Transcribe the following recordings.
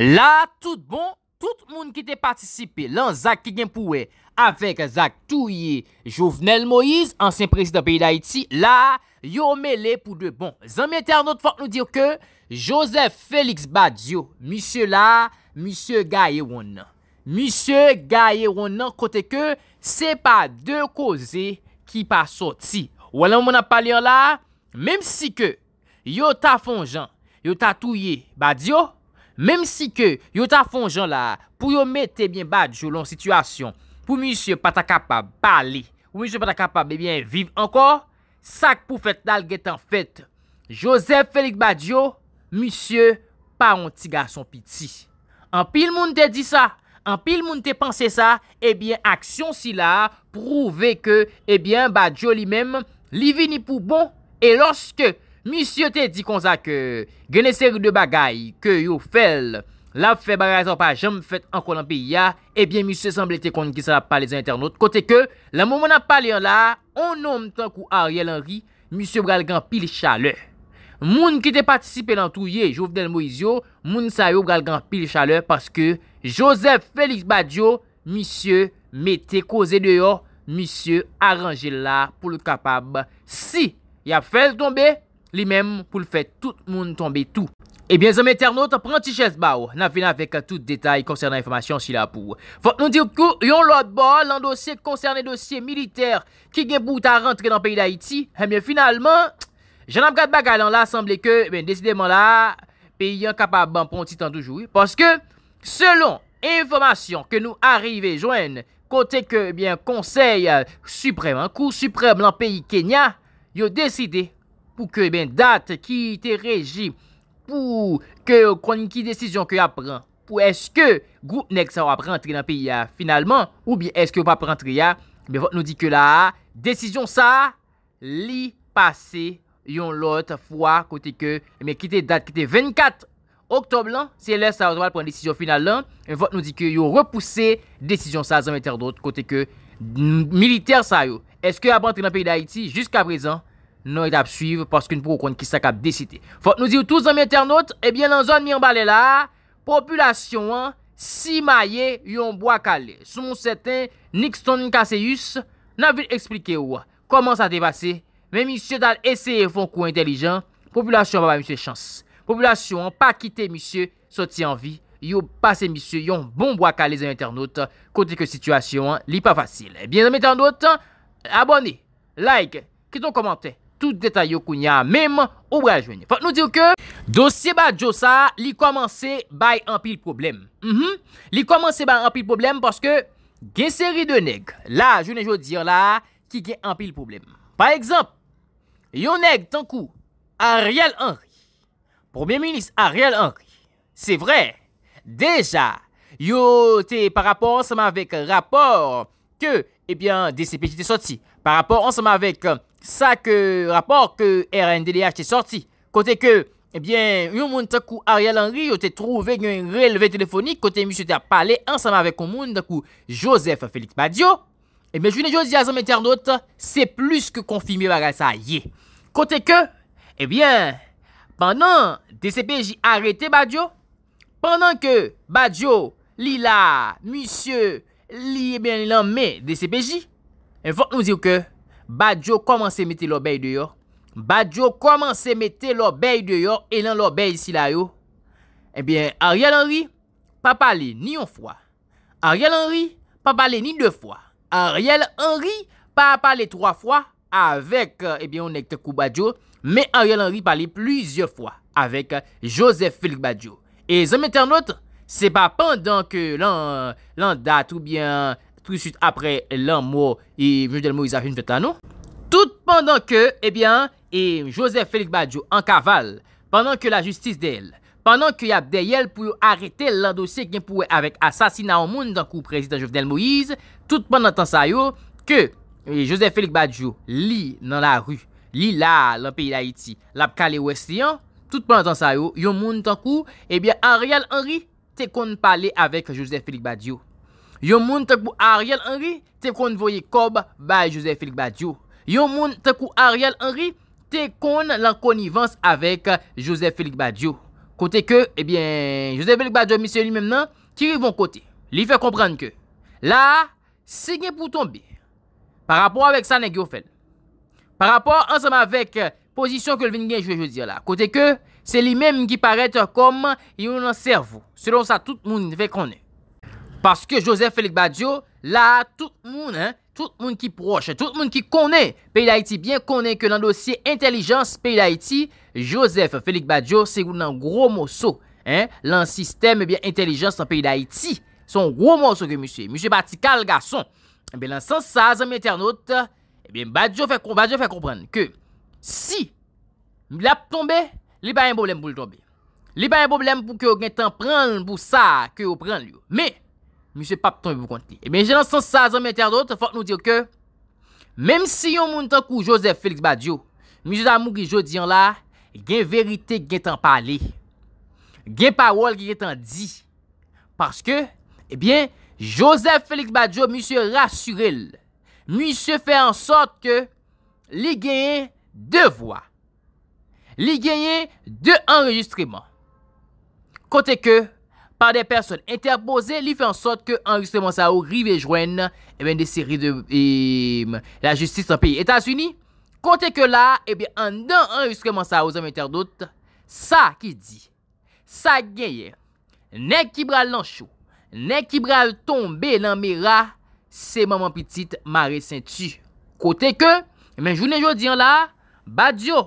La, tout bon, tout moun ki te patisipe, lan Zak ki genpouwe, avek Zak touye Jouvenel Moïse, ansen presi da bayi la iti, la, yo mele pou de bon. Zanmete anot fok nou diyo ke, Joseph Félix Badiou, misye la, misye gaye wounan. Misye gaye wounan kote ke, se pa de koze ki pa soti. Ou alè moun ap palyon la, mèm si ke, yo ta fonjan, yo ta touye Badiou, Mem si ke yo ta fon jan la, pou yo met te bie badjo lon sitwasyon, pou monsye pata kapab bali, pou monsye pata kapab ebyen eh viv ankor, sak pou fet dal get an fet, Josep Félix Badjo, monsye pa onti gason piti. An pil moun te di sa, an pil moun te panse sa, ebyen eh aksyon si la, prouve ke ebyen eh Badjo li menm li vini pou bon, e loske. Misye te di kon sa ke genese ri de bagay, ke yo fel, la fe bagay san pa jom fet an kon an pi ya, ebyen eh misye san ble te kon ki sa la pale zan internot, kote ke la moun moun ap pale an la, on nom tan kou Ariel Henry, misye bral gan pil chale. Moun ki te patisipe lan tou ye, Jouvedel Moizio, moun sa yo bral gan pil chale, paske Joseph Felix Badiou, misye, me te koze deyo, misye, aranje la pou lout kapab. Si, ya fel tombe? Li men pou l fè tout moun tombe tou. Ebyen, zanmè ternot, pranti chèz ba ou. Nan finan fèk tout detay koncernan informasyon si la pou. Fòk nou diw kou, yon lot ba lan dosye koncernan dosye militer ki gen bout a rentre nan peyi d'Haïti. Ebyen, eh finalman, jenam kat baga lan la, sanble ke, eh ben, desidèman la, peyi yon kapab ban pon titan toujou. Paske, selon informasyon ke nou arrive joen, kote ke, ebyen, eh konsey suprèm, kou suprèm lan peyi Kenya, yo desidè, pou ke, eh ben, dat, ki te rejim, pou, ke, kon, ki, desisyon, ki apren, pou, eske, goutnek, sa ou apren, entri nan piya, finalman, ou, bi, eske, ou pa apren entri ya, be, vot nou di ke la, desisyon sa, li, pase, yon lot, fwa, kote ke, men, eh ki te dat, ki te 24, oktob lan, si elè sa ou apren, pon desisyon final lan, e, vot nou di ke, yon repouse, desisyon sa, zanmèter dote, kote ke, militer sa yo, eske, apren entri nan piya da Haiti, jusqu'a prezan, Nou etap suiv, paske nou pou kon ki sa kap desite. Fote nou di ou touz an mi internaute, e eh bie nan zon mi an bale la, populasyon an, si maye yon bo akale. Sou moun seten, niks ton ninka se yus, nan vil explike ou, koman sa te pase, men misye dal ese yon fon kou intelijan, populasyon an pa pa misye chans. Populasyon an pa kite misye, soti an vi, yon pas se misye yon bon bo akale zon internaute, kote ke situasyon an, li pa fasil. E eh bie nan mi internaute, abone, like, kiton komante, tout detay yo kounya, mem ou wèl jwenye. Fòk nou diyo ke, dosye ba Djosa, li komanse bay anpil problem. Mm-hmm. Li komanse bay anpil problem, porske, gen seri de neg. La, jwenye jwo dir la, ki gen anpil problem. Par exemple, yo neg tankou, Ariel Henry. Premier ministre, Ariel Henry. Se vre, deja, yo te, par rapor, anseman vek rapor, ke, ebyen, eh de sepejite soti, par rapor, anseman vek, anseman euh, vek, Sa ke rapor ke RNDDH te sorti, kote ke, ebyen, eh yon moun takou Ariel Henry, yo te trouve gen yon releve telefonik, kote misyo te apale ansama vek yon moun takou Joseph Félix Badiou, ebyen, eh jwine yo di a zanmèter not, se plus ke konfimi waga sa ye. Kote ke, ebyen, eh pandan DCPJ arete Badiou, pandan ke Badiou li la, misyo li ebyen li la me DCPJ, e fon nou di ou ke, Bajo koman se mette lor bej deyo? Bajo koman se mette lor bej deyo elan lor bej si la yo? Ebyen, eh Ariel Henry pa pale ni yon fwa. Ariel Henry pa pale ni de fwa. Ariel Henry pa pale 3 fwa avek, ebyen, eh on ek te kou Bajo. Me Ariel Henry pale pluzyon fwa avek Joseph Fulke Bajo. E zon mette anot, se pa pandan ke lan dat oubyen... Prisit apre lan mwo e Jovenel Moïse a jen non? vetanou. Tout pandan ke, ebyan, eh e Joseph Félix Badiou an kaval, pandan ke la justice del, pandan ke y ap dey el pou yo arete lan dosye gen pouwe avek asasina an moun dan kou prezident Jovenel Moïse, tout pandan tan sayo ke eh, Joseph Félix Badiou li nan la ru, li la lan peyi la iti, la pkale ou est li an, tout pandan tan sayo, yon moun eh tan kou, ebyan, a real an ri, te kon pale avek Joseph Félix Badiou. Yon moun te kou Ariel Henry, te kon voye kob ba Joseph Filipe Badiou. Yon moun te kou Ariel Henry, te kon lankonivans avek Joseph Filipe Badiou. Kote ke, ebyen, eh Joseph Filipe Badiou misye li mem nan, ki li von kote. Li fe komprende ke, la, se gen pou tombi. Par rapor avek sa neg yo fen. Par rapor, ansem avek, eh, posisyon ke ven gen jwe jwe dir la. Kote ke, se li mem ki parete kom yon lan servou. Selon sa, tout moun ve konen. Paske Joseph Félix Badiou, la, tout moun, tout moun ki proche, tout moun ki konen, peyi d'Haïti, bien konen, ke nan dosye intelligence peyi d'Haïti, Joseph Félix Badiou, se goun nan gro moso, lan sistem, bien, intelligence nan peyi d'Haïti, son gro moso ke mousi, mousi batikal gason, eh be lan sansazan mi internaut, eh be, Badiou fè kou, Badiou fè koupran, ke, si, la pou tombe, li ba yon boblem pou l'tobe, li ba yon boblem pou ke yon gen tan pran, pou sa, ke yon pran liyo, me, Mise pap ton yon konti. Eben, jen an son sazan mwen ternot, fok nou dir ke, mèm si yon moun tankou Joseph Félix Badiou, mise damou ki jodi yon la, gen verite gen tan pale. Gen parol gen tan di. Parce ke, eben, eh Joseph Félix Badiou, mise rassuril. Mise fè an sort ke, li genye de vwa. Li genye de enregistriman. Kote ke, Par de person interpose li fe ansot ke enregistreman sa ou rive jwen Eben eh de seri de la justice an peye Etats-Unis Kote ke la, eben an dan enregistreman sa ou zanm interdot Sa ki di, sa genye Ne ki bral lan chou, ne ki bral tombe lan mera Se maman pitit mare senti Kote ke, men jounen joun di an la Badjo,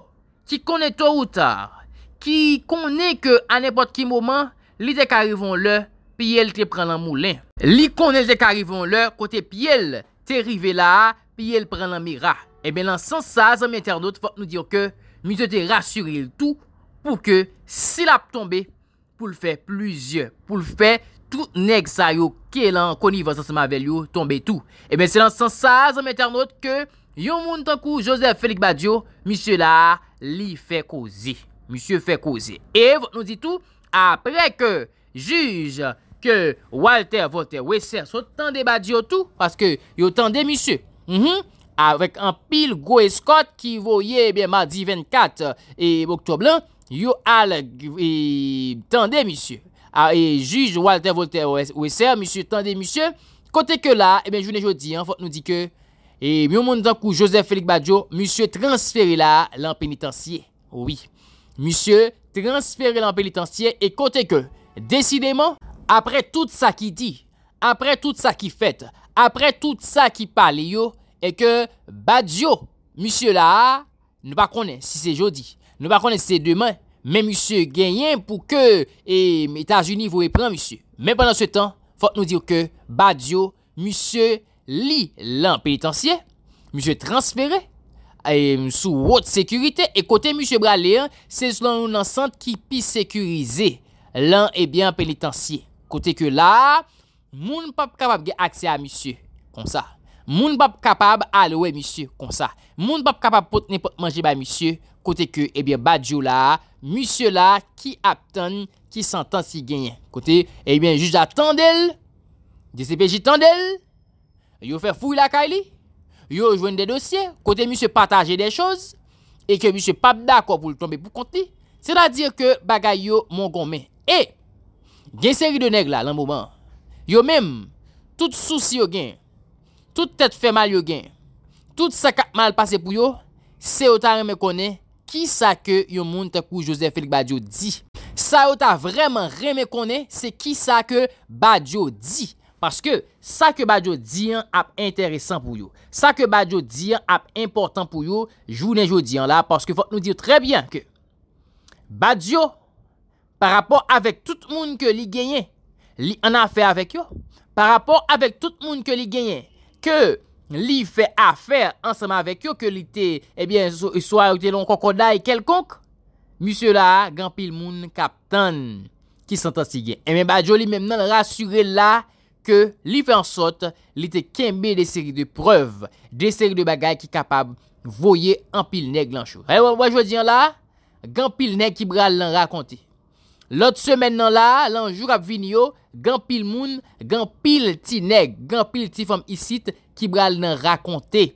ki kone to ou tar Ki kone ke an epot ki mouman Li dek arivon lè, pi el te pran lan moulè. Li konen dek arivon lè, kote pi el te rive la, pi el pran lan mi ra. E ben lan sansazan men ternot, fok nou diyo ke, mi se te rasyuri l tout pou ke silap tombe pou l fè pluzyon. Pou l fè tout neg sa yo ke lan konivansan se ma vel yo tombe tout. E ben se lan sansazan men ternot ke, yon moun tankou Josef Félix Badiou, mi se la li fè kozi. Mi se fè kozi. E fok nou di tout, apre ke juj ke Walter Voltaire Ouessère sou tende Badiotou, paske yo tende, misye, mhm. avèk an pil Goué-Scott ki voye, eh ben, mardi 24 e mokto blan, yo al eh, tende, misye. A, e, juj Walter Voltaire Ouessère, misye, tende, misye, kote ke la, e, ben, jounen jodi, an, fote nou di ke, e, mion moun dan kou Joseph Félix Badiot, misye, transferi la lan penitansiye, oui. Misye, transfere lan pelitansye e kote ke desideman apre tout sa ki di, apre tout sa ki fet, apre tout sa ki pale yo, e ke Badiou, monsye la, nou pa kone si se jodi, nou pa kone se deman, men monsye genyen pou ke etajouni vou e pran monsye. Men panan se tan, fote nou diyo ke Badiou, monsye li lan pelitansye, monsye transfere, Sou wot sekurite E kote msye bralean Se slan ou nan sant ki pi sekurize Lan ebyen penitensye Kote ke la Moun pap kapab ge akse a msye Moun pap kapab alwe msye Moun pap kapab pot ne pot manje ba msye Kote ke ebyen badjou la Msye la ki aptan Ki santansi genyen Kote ebyen juja tandel Desepeji tandel Yo fe fou la ka ely Yo jwen de dosye, kote mi se pataje de choz, e ke mi se pap da kwa pou l'klombe pou konti, se la dir ke bagay yo mongon men. E, gen seri de neg la lan mouman, yo men, tout souci yo gen, tout tet fe mal yo gen, tout sakap mal pase pou yo, se yo ta reme konen, ki sa ke yo moun te kou Josef Filipe Badiou di. Sa yo ta vremen reme konen, se ki sa ke Badiou di. Paske sa ke badyo diyan ap interesant pou yo. Sa ke badyo diyan ap important pou yo, jounen joun diyan la, paske fote nou diyo trebyan ke badyo par rapport avèk tout moun ke li genyen, li an afè avèk yo. Par rapport avèk tout moun ke li genyen, ke li fè afè ansèman avèk yo, ke li te, ebyen, eh sou a ou te lon kokoda e kelkonk, misyo la, gampil moun kapten ki s'entansi genyen. Emen eh badyo li mèm nan rasyure la, ke li fe ansot li te kembe de seri de preuv, de seri de bagay ki kapab voye an pil neg lan chou. Ewa eh, wajwaj diyan la, gan pil neg ki bral lan rakonte. Lot semen nan la, lan jou rap vini yo, gan pil moun, gan pil ti neg, gan pil ti fom isit, ki bral nan rakonte.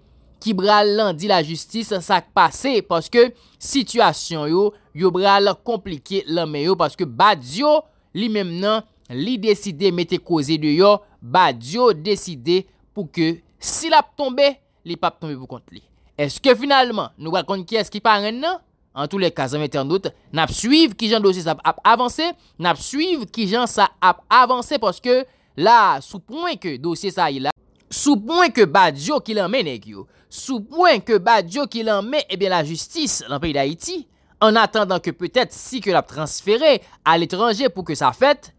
Ki bral lan di la justis sa kpase, paske situasyon yo, yo bral komplike lan me yo, paske bad yo, li mem nan, Li deside mette koze de yo, ba Djo deside pou ke si la ap tombe, li pa ap tombe pou kont li. Eske finalman nou wakon ki eski pa ren nan? An tou le kazan mette an dout, nap suive ki jan dosye sa ap avanse, nap suive ki jan sa ap avanse, poske la sou pwen ke dosye sa ila, sou pwen ke ba Djo ki lan men ek yo, sou pwen ke ba Djo ki lan men, ebyen la justis nan peyi d'Haïti, an attendant ke peutet si ke la ap transfere a l'étranger pou ke sa fète,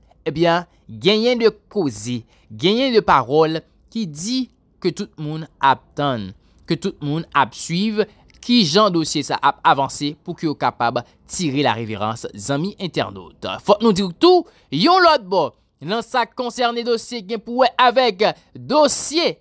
genyen eh de kozi, genyen de parol ki di ke tout moun ap tan, ke tout moun ap suive ki jan dosye sa ap avanse pou ki yo kapab tire la revirans zami internaut. Fote nou diru tout, yon lot bo, nan sa koncerne dosye genpouwe avek dosye,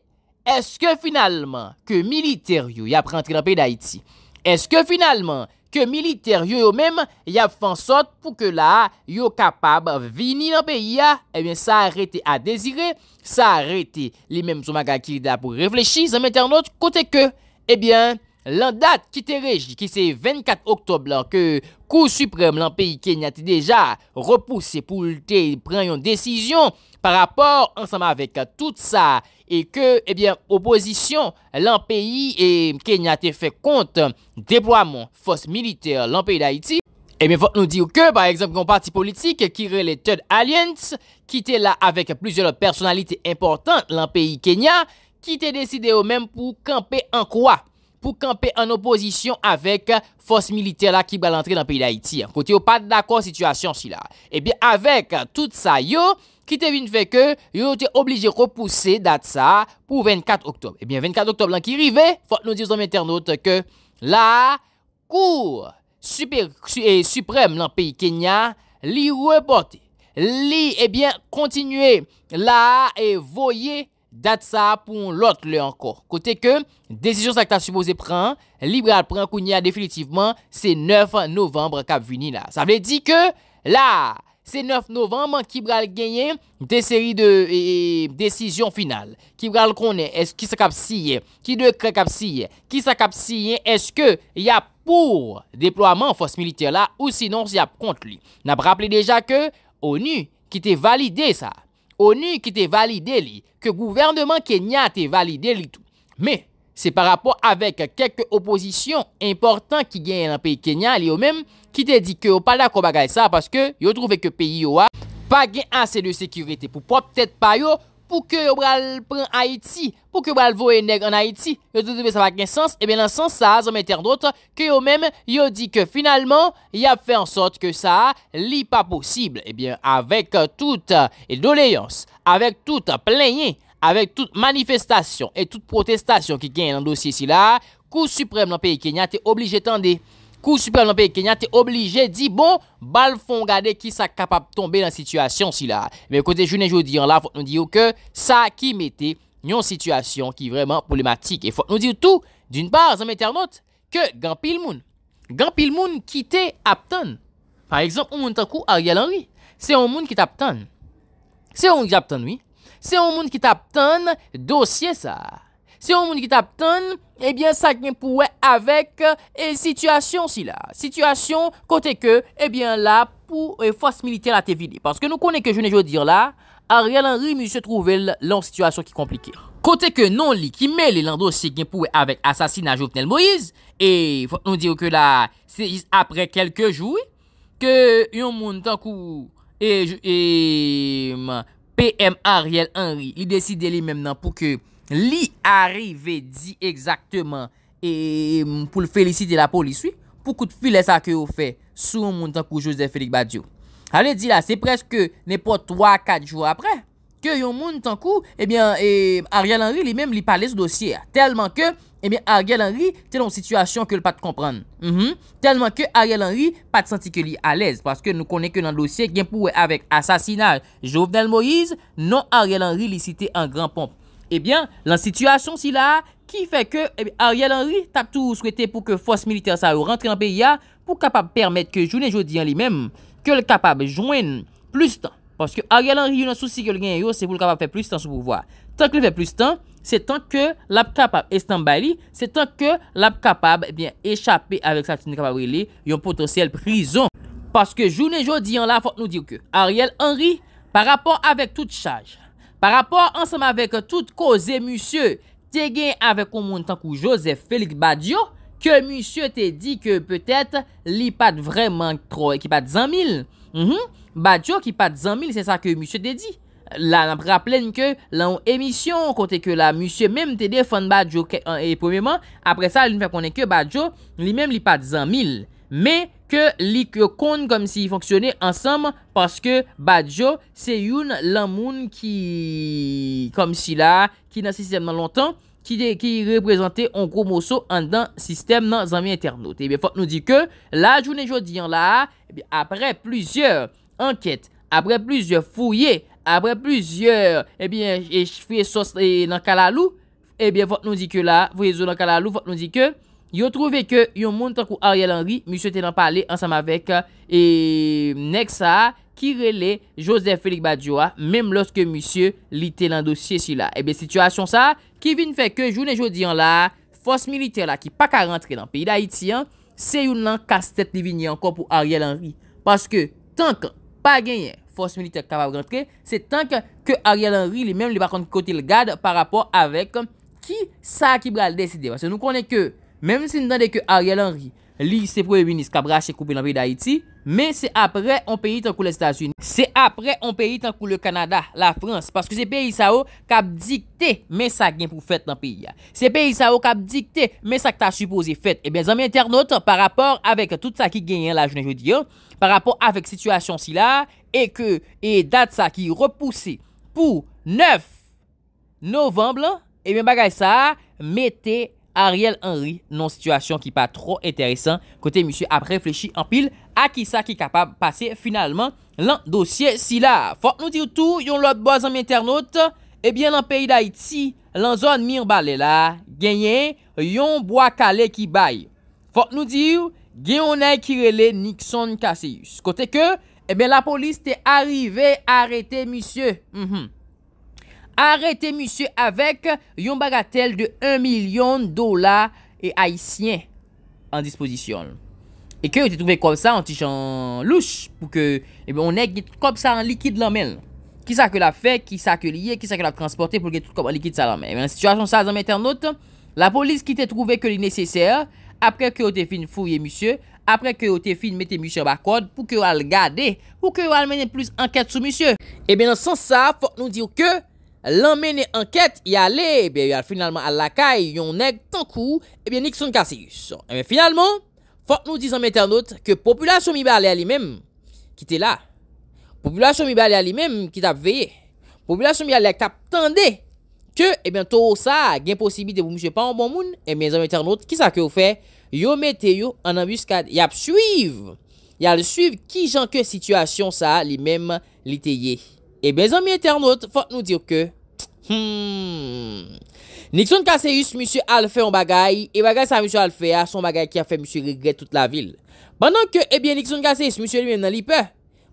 eske finalman ke militer yoy ap rentre dan pey da iti, eske finalman... ke militer yo yo mèm ya fansot pou ke la yo kapab vini nan peyi ya, ebyen eh sa arrete a dezire, sa arrete li mèm sou magakil da pou reflechize, anmèter nout kote ke, ebyen, eh lan dat ki te rej di ki se 24 oktob lan, ke kou suprèm lan peyi kenyate deja repouse pou lute prenyon desisyon, par rapport ansama avèk tout sa, E ke, ebyen, eh oposisyon lan peyi E Kenya te fe kont Deboamon fos militer lan peyi d'Haïti Ebyen, eh vot nou di ou ke Par exemple, kon parti politik Ki rele tèd Aliens Ki te la avèk plouzèl personalite importan Lan peyi Kenya Ki te deside ou mèm pou kampe an kwa Pou kampe an oposisyon avèk Fos militer la ki balantre lan peyi d'Haïti Kote ou pat d'akwa situasyon si la Ebyen, eh avèk tout sa yo Ebyen, avèk tout sa yo Ki te vin fe ke, yo te oblije repouse dat sa pou 24 oktob. Ebyen, 24 oktob lan ki rive, fote nou dizon men ternote ke, la, kou, eh, suprem lan peyi Kenya, li repote. Li, ebyen, eh kontinue la e voye dat sa pou lot le ankor. Kote ke, desisyon sa ki ta supose pran, li pran koun ya definitivman se 9 novembre kap vini la. Sa vle di ke, la, Se 9 novembe, ki bral genyen, mte seri de desisyon e, e, final. Ki bral konen, eske ki sa kap siye, ki de kre kap siye, ki sa kap siye, eske ya pou deploaman fos milite la, ou sinon si ya kont li. N ap rappele deja ke, ONU ki te valide sa. ONU ki te valide li. Ke gouvernement Kenya te valide li tout. Me, Se pa rapor avek kek oposisyon importan ki genye nan peyi Kenya li yo mem, ki dedike yo pala kon bagay sa, paske yo trove ke peyi yo a, pa gen ase de sekurite pou po apetet pa yo, pou ke yo bral pren Haiti, pou ke yo bral vo eneg an Haiti, yo te debe sa pa gen sens, e ben nan sens sa a zanmete an notre, ke yo mem yo di ke finalman, yo fe en sot ke sa li pa posible, e ben avek tout e doleyans, avek tout plenye, avèk tout manifestasyon e tout protestasyon ki gen nan dosye si la, kou suprèm nan peye Kenya te oblije tende. Kou suprèm nan peye Kenya te oblije di bon, bal fon gade ki sa kapap tombe nan situasyon si la. Mèkote jounen joudiyan la, fote nou diyo ke sa ki mette nyon situasyon ki vreman problematik. E fote nou diyo tou, din bar zanmèter not, ke gampil moun. Gampil moun ki te aptan. Par exemple, ou moun takou a rialan ri. Se ou moun ki te aptan. Se ou moun ki te aptan, ou moun ki te aptan. Se yon moun ki tap tan, dosye sa. Se yon moun ki tap tan, ebyen sa genpouwe avek e sityasyon si la. Sityasyon kote ke, ebyen la pou e fos militer la te vile. Paske nou konen ke jounen jo dire la, a realan remi se trouvel lan sityasyon ki komplike. Kote ke non li ki mele lan dosye genpouwe avek asasina Jouvenel Moïse, e fote nou dire ke la, se jis apre kelke jouy, ke yon moun tankou, e jouy, e... PM Ariel Henry li deside li mem nan pou ke li arive di ekzakteman e, pou l felisite la poliswi pou kout filè sa ke yo fe sou yon moun tankou Joseph Félix Badiou. A le di la, se preske ne po 3-4 jou apre ke yon moun tankou, ebyen, eh e, Ariel Henry li mem li pale sou dosye, telman ke... Ebyen eh Ariel Henry telon situasyon ke l pa te kompran. Mm-hmm. Telman ke Ariel Henry pa te santi ke li alèz. Paske nou konè ke nan dosye genpouè avèk asasinaj Jovenel Moïse, non Ariel Henry licite an gran pomp. Ebyen eh lan situasyon si la, ki fè ke Ariel Henry tap tou souwete pou ke fòs militer sa ou rentre an BIA, pou kapab pèrmèd ke jounen jodi an li mèm, ke l kapab jounen plus tan. Paske Ariel Henry yon an souci ke l gen yo, se pou l kapab fè plus tan sou pouvoar. Tanke l fè plus tan, Se tanke l ap kapab estanbari, se tanke l ap kapab ebyen eh echapè avèk sa tine kapab wile yon potensiyel prizon. Paske jounen jodi yon la fòt nou diw ke Ariel Henry par rapò avèk tout chaj. Par rapò ansèm avèk tout koze musye te gen avèk ou moun tankou Joseph Félix Badiou ke musye te di ke pètè li pat vreman tro e ki pat zanmil. Mhm. Badiou ki pat zanmil se sa ke musye te di. la raplen ke lan ou emisyon kote ke la musye menm tede foun badjo ke an e pwememan, apre sa li mwen founen ke badjo li menm li pad zanmil, me ke li kou kounen kom si founksyonen ansam, paske badjo se youn lan moun ki kom si la ki nan sistem nan lontan, ki reprezente an gro moso an dan sistem nan zanmi eternote. Ebe fote nou di ke la jounen joudiyan la, apre plizyeur anket, apre plizyeur fouye, apre pluzyor, ebyen, eh e eh, fwe sos nan eh, kalalou, ebyen, vot nou di ke la, vwe zo nan kalalou, vot nou di ke, yo trove ke, yo moun tankou Ariel Henry, mousse tenan pale, ansam avek, e, nek sa, ki rele, Josef Félix Badioua, mèm loske mousse, li tenan dosye si la, ebyen, situasyon sa, ki vin feke, jounen jodi an la, fos militer la, ki pak a rentre nan peyi da Haiti an, se yon nan kastet li vini an kon pou Ariel Henry, paske, tankan, pa genyen, fos milite kap ap rentre, se tank ke Ariel Henry li menm li bakon ki kote li gade pa rapor avek ki euh, sa ki bral deside. Se nou konen ke menm si nou dande ke Ariel Henry li se proye binis kab rache koube nan pi d'Haïti men se apre an peyi tan kou le Stasiouni, se apre an peyi tan kou le Kanada, la Frans, paske se peyi sa o oh, kap dikte men sa gen pou fèt nan pi. Se peyi sa o kap dikte men sa ki ta supose fèt e eh ben zan mi internot par rapor avek tout sa ki genyen la jenè je diyo par rapor avek situasyon si la E ke e dat sa ki repousse pou 9 novemble, ebyen bagay sa, mette Ariel Henry nan situasyon ki pa tro enteresan, kote misyo ap reflechi an pil, a ki sa ki kapab pase finalman lan dosye si la. Fok nou diw tou yon lot boazan men ternote, ebyen lan peyi da iti, lan zon mir balela, genye yon boakale ki bay. Fok nou diw, genyon ay kirele Nixon Kaseyus. Kote ke, Eh bien, la police est arrivée à arrêter monsieur. Mhm. Arrêtez, monsieur avec une bagatelle de 1 million de dollars et haïtien en disposition. Et que vous avez trouvé comme ça, en petit louche, pour que, eh bien, on ait comme ça en liquide la Qui ça que l'a fait, qui ça que lié, qui ça que l'a transporté pour que tout comme en liquide ça la main. Et situation ça, dans note. la police qui t'a trouvé que c'est nécessaire, après que vous avez fait fouille, monsieur, apre ke yo te fin mette msye bakod pou ke yo al gade, pou ke yo al mene plus anket sou msye. Ebe nan san sa, fok nou diyo ke, l'anmene anket yale, ebe yal finalman al lakay yon neg tankou, ebe niksoun kaseyous. Ebe finalman, fok nou di zanmete anot, ke populasyon mibe ale alimem, ki te la. Populasyon mibe ale alimem, ki tap veye. Populasyon mibe ale tap tende, ke, ebe to sa, gen posibi de pou msye pan ou bon moun, ebe zanmete anot, ki sa ke ou fey. Yo mete yo anan bis kade. Ya ap suiv. Ya ap suiv ki jan ke situasyon sa li menm li teye. E eh ben zon mi eternot fote nou dir ke. Hmm, nik son kase yus monsi al fe yon bagay. E bagay sa monsi al fe yas ah, yon bagay ki a fe monsi regre tout la vil. Pendan ke e eh ben nik son kase yus monsi yon menm nan li pe.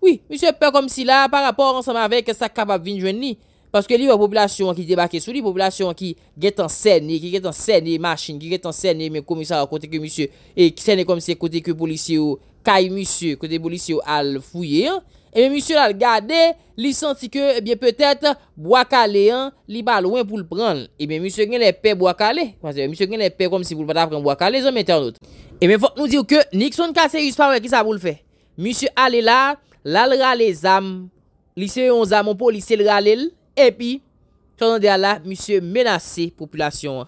Oui monsi pe kom si la par rapport ansan avek sa kapap vin jwen ni. Paske li wè populasyon ki debake sou, li populasyon ki get an sèni, ki get an sèni e machin, ki get an sèni e men komisar akonte ke monsye. E sèni komise kote ke bolisyon e kay monsye, kote bolisyon al fouye. E men monsye lal gade, li santi ke, ebyen eh petèt, boakale, li balouen pou l pran. E men monsye gen lè pe boakale, monsye gen lè pe komise pou l pran apren boakale, zon metè an out. E men fote nou diw ke, nik son kase yus pa wè ki sa pou l fè. Monsye ale la, lal rale zam, lise yon zam, an pou lise l rale lè. Epi, chanon de ala, Monsie menase populasyon.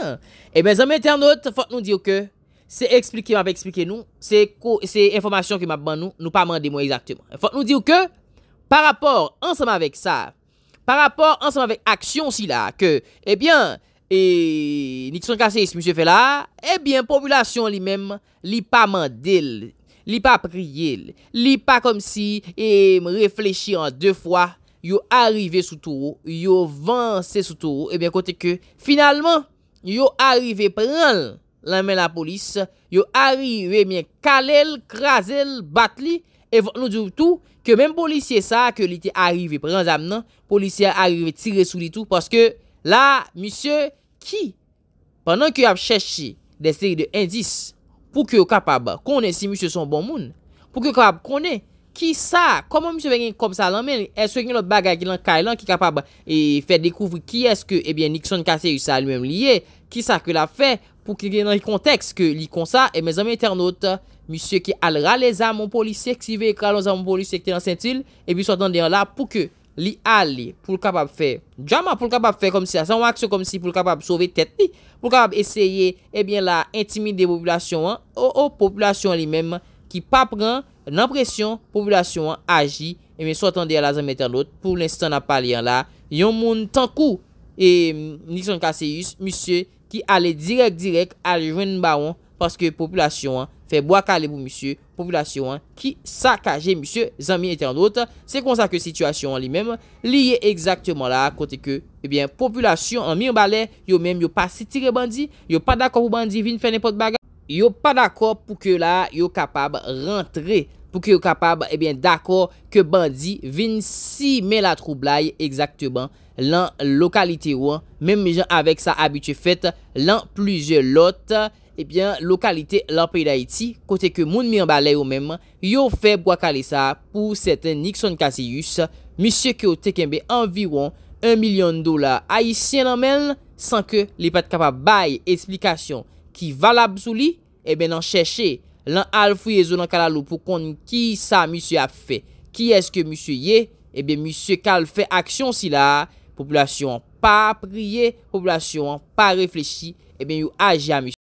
E eh ben zanm internot, Fote nou di ou ke, Se explike m ap explike nou, Se informasyon ki m ap ban nou, Nou pa mande mou exaktement. Eh, Fote nou di ou ke, Par apor, Ansem avèk sa, Par apor, Ansem avèk aksyon si la, Ke, E ben, E, Nik son kasey si monsie eh, fe la, E ben, Populasyon li men, Li pa mande l, Li pa priye l, Li pa kom si, E, M reflechi an de fwa, yo arive sou touro, yo vansè sou touro, e eh ben kote ke, finalman, yo arive pran la men la polis, yo arive, e eh ben, kalel, krasel, batli, e vant nou diw tou, ke menm polisye sa, ke li te arive pran zam nan, polisye arive tire sou li tou, paske la, misye, ki, panan ki yo ap cheshi de seri de indis, pou ki yo kapab konen si misye son bon moun, pou ki yo kapab konen, Ki sa, koman msye vengen kom sa lan men, eswe gen lot bagay ki lan kailan ki kapab e eh, fe dekouvri ki eske, ebyen, eh Nixon kase yu sa al mem liye, ki sa ke la fe pou ki gen nan yi konteks ke li konsa, e mez ame internaute, msye ki alra le zaman polisi ek si ve ek alra le zaman polisi ek ti lan sentil, e bi sou atan deyan la pou ke li al li pou l kapab fe, djama pou l kapab fe kom si, asan wakse kom si pou l kapab sove tet li, pou l kapab eseye ebyen la intimide de populasyon, ou ou populasyon li men, ki pa pran, nan presyon, populasyon an aji, e men sou atande ya la zanmite an lot, pou l'instant na pali an la, yon moun tankou, e Nixon kaseyus, misye ki ale direk direk, ale jwen baron, paske populasyon an, fe bo akale pou misye, populasyon an, ki sakaje misye, zanmite an lot, se konsa ke situasyon an li men, liye ekzaktman la, kote ke, ebyen, populasyon an mi an bale, yo men yo pa sitire bandi, yo pa dako pou bandi vin fene pot baga, yo pa dako pou ke la, yo kapab rentre, pou ki yo kapab, ebyen, eh d'akor ke bandi vin si men la troublai, ekzaktiban, lan lokalite ouan, menm me jan avek sa abitye fet lan pluje lot, ebyen, eh lokalite lan peyi da iti, kote ke moun mi an bale yo menm, yo feb wakale sa pou seten Nixon Kaseyus, misye ki yo tekenbe anvi ouan, 1 milyon dolar a yisye nan men, san ke li pat kapab baye eksplikasyon ki valab sou li, ebyen eh nan cheshe, Lan al fweye zonan kalalou pou kon nou ki sa miswe ap fe. Ki eske miswe ye, ebe miswe kal fe aksyon si la. Populasyon pa priye, populasyon pa reflechi, ebe yo aje a miswe.